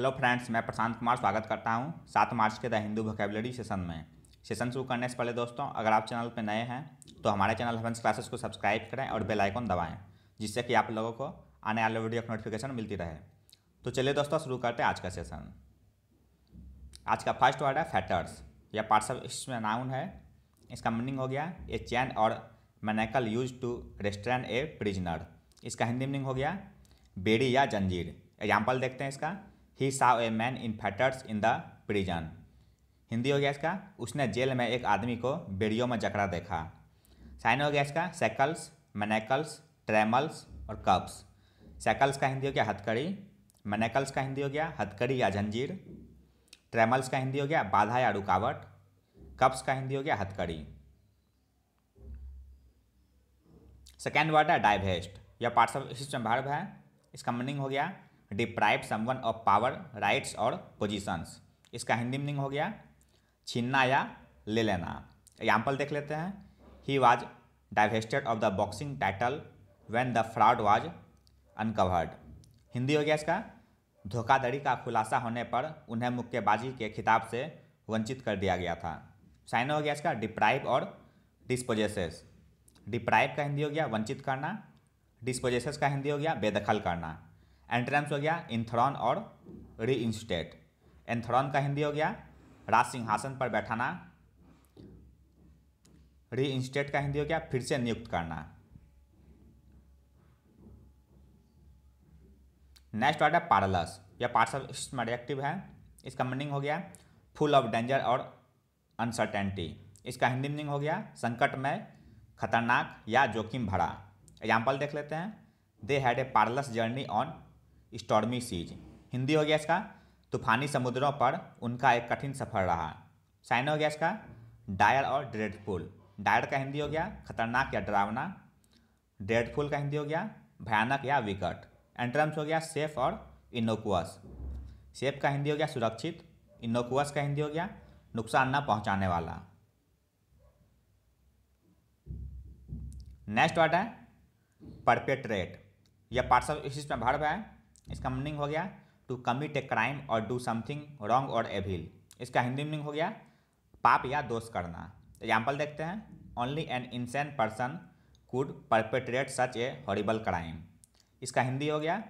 hello friends मैं प्रशांत कुमार स्वागत करता हूं सात मार्च के द हिंदू वोकेबलरी सेशन में सेशन शुरू करने से पहले दोस्तों अगर आप चैनल पर नए हैं तो हमारे चैनल हेवंस क्लासेस को सब्सक्राइब करें और बेल आइकन दबाएं जिससे कि आप लोगों को आने वाले वीडियो की नोटिफिकेशन मिलती रहे तो चलिए दोस्तों शुरू करते हैं आज का सेशन आज का फर्स्ट वर्ड है फैटर्स यह पार्ट्स ऑफ इसमें नाउन है इसका मीनिंग हो गया ए चैन और manacle used to restrain a prisoner इसका हिंदी मीनिंग हो गया बेड़ी या जंजीर एग्जाम्पल देखते हैं इसका he saw a man in fetters in the prison Hindi हो गया इसका उसने जेल में एक आदमी को बेड़ियों में जकड़ा देखा साइन हो गया इसका सेकल्स मैनेकल्स ट्रेमल्स और कप्स सेकल्स का हिंदी हो गया हथकड़ी मैनेकल्स का हिंदी हो गया हथकड़ी या जंजीर ट्रेमल्स का हिंदी हो गया बाधा या रुकावट कप्स का हिंदी हो गया हथकड़ी सेकेंड वर्ड है डाइवेस्ट यह पार्ट्स ऑफ स्पीच है इसका मीनिंग हो गया deprive someone of power rights और पोजिशंस इसका हिंदी मीनिंग हो गया छीनना या ले लेना एग्जाम्पल देख लेते हैं he was divested of the boxing title when the fraud was uncovered Hindi हो गया इसका धोखाधड़ी का खुलासा होने पर उन्हें मुक्केबाजी के खिताब से वंचित कर दिया गया था साइन हो गया इसका डिप्राइव और डिस्पोजेसेस डिप्राइव का हिंदी हो गया वंचित करना डिस्पोजेसेस का हिंदी हो गया बेदखल करना एंट्रेंस हो गया इंथ्रॉन और री इंस्टेट एंथ्रॉन का हिंदी हो गया राज सिंहासन पर बैठाना री इंस्टेट का हिंदी हो गया फिर से नियुक्त करना नेक्स्ट वर्ड है पारलस या पार्ट्स ऑफ स्टम है इसका मीनिंग हो गया फुल ऑफ डेंजर और अनसर्टेनिटी इसका हिंदी मीनिंग हो गया संकट में खतरनाक या जोखिम भरा एग्जाम्पल देख लेते हैं they had a perilous journey on stormy seas Hindi हो गया इसका तूफानी समुद्रों पर उनका एक कठिन सफर रहा साइन हो गया इसका डायर और ड्रेडफुल डायर का हिंदी हो गया खतरनाक या डरावना ड्रेडफुल का हिंदी हो गया भयानक या विकट एंट्रम्स हो गया सेफ और इनोकुअस सेफ का हिंदी हो गया सुरक्षित इनोकुअस का हिंदी हो गया नुकसान न पहुंचाने वाला नेक्स्ट वर्ड है परपेट्रेट यह पार्सल इसी में भर्व है इसका मीनिंग हो गया टू कमिट ए क्राइम और डू समथिंग रॉन्ग और एविल इसका हिंदी मीनिंग हो गया पाप या दोष करना एग्जाम्पल तो देखते हैं only an innocent person could perpetrate such a horrible crime इसका हिंदी हो गया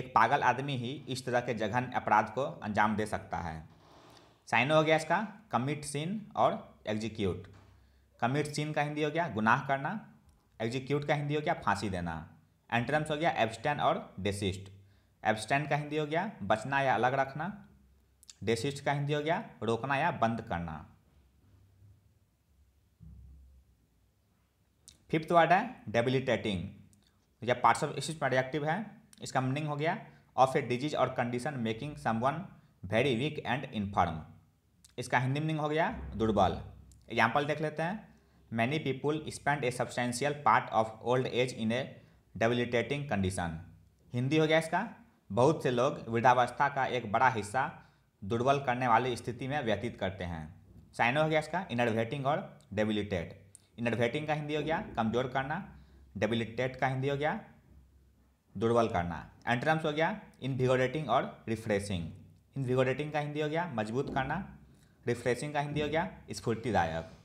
एक पागल आदमी ही इस तरह के जघन अपराध को अंजाम दे सकता है साइन हो गया इसका कमिट सीन और एग्जीक्यूट कमिट सीन का हिंदी हो गया गुनाह करना एग्जीक्यूट का हिंदी हो गया फांसी देना एंट्रम्स हो गया एब्सटैंड और डेसिस्ट एब्सटेंड का हिंदी हो गया बचना या अलग रखना डेसिस्ट का हिंदी हो गया रोकना या बंद करना फिफ्थ वर्ड है डेबिलिटेटिंग या पार्ट्स ऑफ स्पीच में एडजेक्टिव है इसका मीनिंग हो गया ऑफ ए डिजीज और condition making someone very weak and infirm इसका हिंदी मीनिंग हो गया दुर्बल एग्जाम्पल देख लेते हैं many people spend a substantial part of old age in a debilitating condition Hindi हो गया इसका बहुत से लोग वृद्धावस्था का एक बड़ा हिस्सा दुर्बल करने वाली स्थिति में व्यतीत करते हैं साइन हो गया इसका इनरवेटिंग और डेबिलिटेट इनरवेटिंग का हिंदी हो गया कमजोर करना डेबिलिटेट का हिंदी हो गया दुर्बल करना एंट्रम्स हो गया इनविगोरेटिंग और रिफ्रेशिंग इनविगोरेटिंग का हिंदी हो गया मजबूत करना रिफ्रेशिंग का हिंदी हो गया स्फूर्तिदायक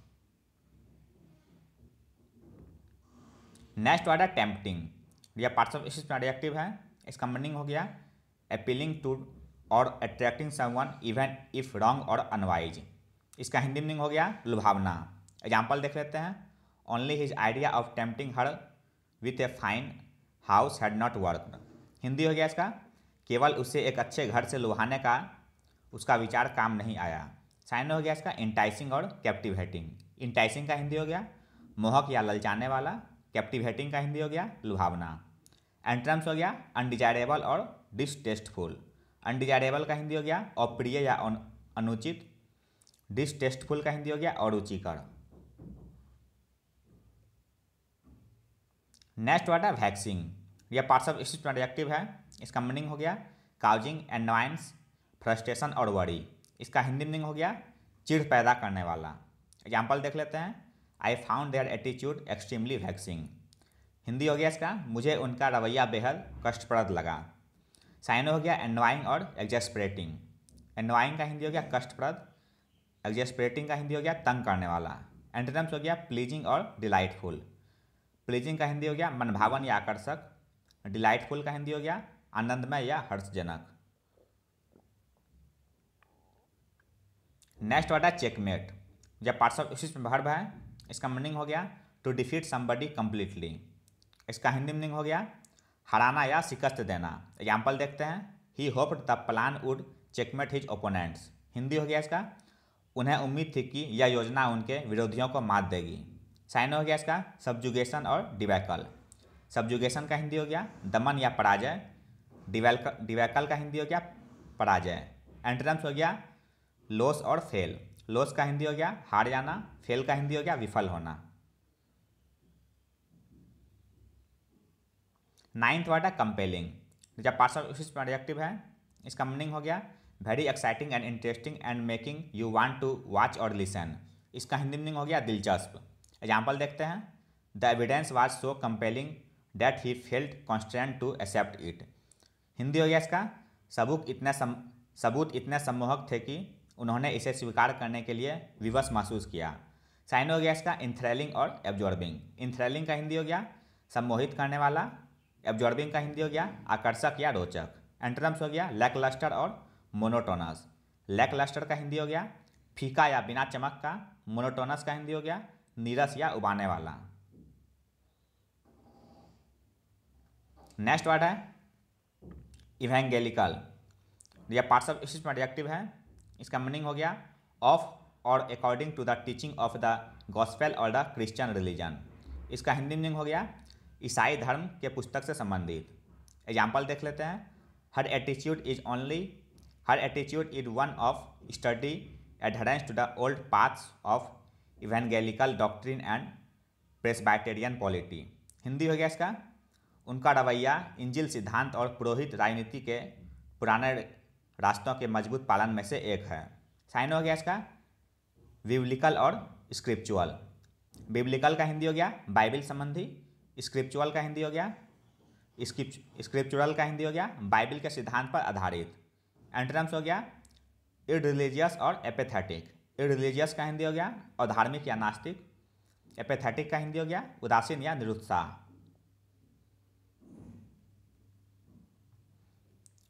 नेक्स्ट वर्ड है टेम्पटिंग यह पार्ट्स ऑफ इस रिएक्टिव है इसका मीनिंग हो गया अपीलिंग टू और attracting someone even if wrong और अनवाइज इसका हिंदी मीनिंग हो गया लुभावना एग्जाम्पल देख लेते हैं only his idea of tempting her with a fine house had not work Hindi हो गया इसका केवल उसे एक अच्छे घर से लुभाने का उसका विचार काम नहीं आया साइन हो गया इसका इंटाइसिंग और कैप्टिवेटिंग इंटाइसिंग का हिंदी हो गया मोहक या ललचाने वाला कैप्टिवेटिंग का हिंदी हो गया लुभावना एंट्रम्स हो गया अनडिजायरेबल और डिसटेस्टफुल अनडिजायरेबल का हिंदी हो गया अप्रिय या अनुचित डिसटेस्टफुल का हिंदी हो गया अरुचिकर नेक्स्ट वर्ड है वैक्सिंग यह पार्ट्स ऑफ स्पीच प्रोडक्टिव है इसका मीनिंग हो गया काउजिंग एनवाइंस फ्रस्ट्रेशन और वरी इसका हिंदी मीनिंग हो गया चिढ़ पैदा करने वाला एग्जाम्पल देख लेते हैं I found their attitude extremely vexing Hindi हो गया इसका मुझे उनका रवैया बेहद कष्टप्रद लगा साइन हो गया एनवाइंग और एग्जेस्परेटिंग एनवाइंग का हिंदी हो गया कष्टप्रद एग्जेस्परेटिंग का हिंदी हो गया तंग करने वाला एंटनम्स हो गया प्लीजिंग और डिलाइटफुल प्लीजिंग का हिंदी हो गया मनभावन या आकर्षक डिलाइटफुल का हिंदी हो गया आनंदमय या हर्षजनक नेक्स्ट वर्ड है चेकमेट जब पार्सल उसी में भर्व है इसका मीनिंग हो गया टू डिफीट समबडी कम्प्लीटली इसका हिंदी मीनिंग हो गया हराना या शिकस्त देना एग्जाम्पल देखते हैं he hoped the plan would checkmate his opponents Hindi हो गया इसका उन्हें उम्मीद थी कि यह योजना उनके विरोधियों को मात देगी साइन हो गया इसका सब्जुगेशन और डिवैकल सब्जुगेशन का हिंदी हो गया दमन या पराजय डिवैलक डिवैकल का हिंदी हो गया पराजय एंट्रम्स हो गया लॉस और फेल लॉस का हिंदी हो गया हार जाना फेल का हिंदी हो गया विफल होना नाइन्थ वर्ड है कंपेलिंग जब पार्ट्स ऑफ स्पीच है इसका मीनिंग हो गया very exciting and interesting and making you want to watch और लिसन इसका हिंदी मीनिंग हो गया दिलचस्प एग्जाम्पल देखते हैं the evidence was so compelling that he felt constant to accept it Hindi हो गया इसका सबूत इतने सम सबूत इतने सम्मोहक थे कि उन्होंने इसे स्वीकार करने के लिए विवश महसूस किया साइन हो गया इसका इंथ्रेलिंग और एब्जॉर्बिंग इंथ्रेलिंग का हिंदी हो गया सम्मोहित करने वाला एब्जॉर्बिंग का हिंदी हो गया आकर्षक या रोचक एंट्रम्स हो गया लैक लस्टर और मोनोटोनस लैक लस्टर का हिंदी हो गया फीका या बिना चमक का मोनोटोनस का हिंदी हो गया नीरस या उबाने वाला नेक्स्ट वर्ड है इवेंगेलिकल यह पार्ट्स ऑफ स्पीच में एडजेक्टिव है इसका मीनिंग हो गया ऑफ और according to the teaching of the gospel और द क्रिश्चियन रिलीजन इसका हिंदी मीनिंग हो गया ईसाई धर्म के पुस्तक से संबंधित एग्जाम्पल देख लेते हैं her attitude is only her attitude is one of steady adherence to the old paths of evangelical doctrine and Presbyterian polity Hindi हो गया इसका उनका रवैया इंजिल सिद्धांत और पुरोहित राजनीति के पुराने रास्तों के मजबूत पालन में से एक है साइन हो गया इसका बिब्लिकल और स्क्रिप्चुअल बिब्लिकल का हिंदी हो गया बाइबिल संबंधी स्क्रिप्चुअल का हिंदी हो गया स्क्रिप्चुरल का हिंदी हो गया बाइबल के सिद्धांत पर आधारित एंट्रम्स हो गया इरिलीजियस और एपेथेटिक इरिलीजियस का हिंदी हो गया और धार्मिक या नास्तिक एपेथेटिक का हिंदी हो गया उदासीन या निरुत्साह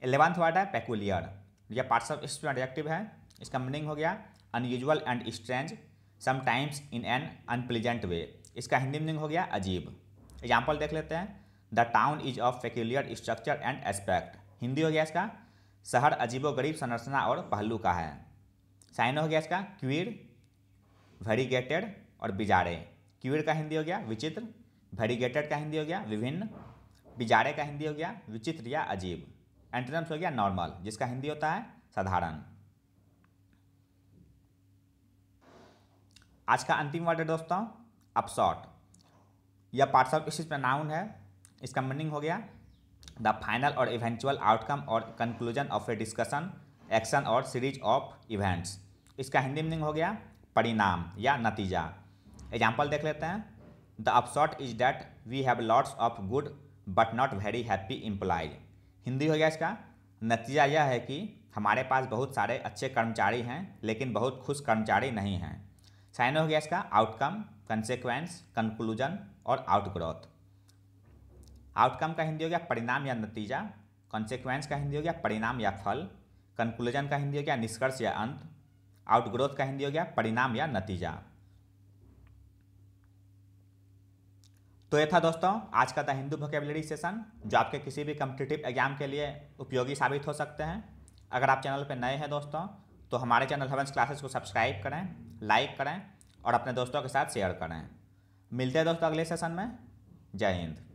एलेवंथ वर्ड है पैकुलियर यह पार्ट्स ऑफ स्टूडेंट एक्टिव है इसका मीनिंग हो गया unusual and strange sometimes in an unpleasant way इसका हिंदी मीनिंग हो गया अजीब एग्जाम्पल देख लेते हैं the town is of peculiar structure and aspect Hindi हो गया इसका शहर अजीबो गरीब संरचना और पहलू का है साइन हो गया इसका क्यूर वेरीगेटेड और बिजारे क्यूर का हिंदी हो गया विचित्र वेरीगेटेड का हिंदी हो गया विभिन्न बिजारे का हिंदी हो गया विचित्र या अजीब एंट्रेंस हो गया नॉर्मल जिसका हिंदी होता है साधारण आज का अंतिम वर्ड है दोस्तों अपशॉट या पार्ट्स ऑफ स्पीच नाउन है इसका मीनिंग हो गया द फाइनल और इवेंचुअल आउटकम और conclusion of a discussion action और सीरीज ऑफ इवेंट्स इसका हिंदी मीनिंग हो गया परिणाम या नतीजा एग्जाम्पल देख लेते हैं the upshot is that we have lots of good but not very happy employees Hindi हो गया इसका नतीजा यह है कि हमारे पास बहुत सारे अच्छे कर्मचारी हैं लेकिन बहुत खुश कर्मचारी नहीं हैं साइन हो गया इसका आउटकम कंसेक्वेंस कंक्लूजन और आउटग्रोथ आउटकम का हिंदी हो गया परिणाम या नतीजा कंसेक्वेंस का हिंदी हो गया परिणाम या फल कंक्लूजन का हिंदी हो गया निष्कर्ष या अंत आउटग्रोथ का हिंदी हो गया परिणाम या नतीजा तो ये था दोस्तों आज का द हिंदू वोकेबलरी सेशन जो आपके किसी भी कम्पिटेटिव एग्जाम के लिए उपयोगी साबित हो सकते हैं अगर आप चैनल पर नए हैं दोस्तों तो हमारे चैनल हवंस क्लासेस को सब्सक्राइब करें लाइक करें और अपने दोस्तों के साथ शेयर करें मिलते हैं दोस्तों अगले सेशन में जय हिंद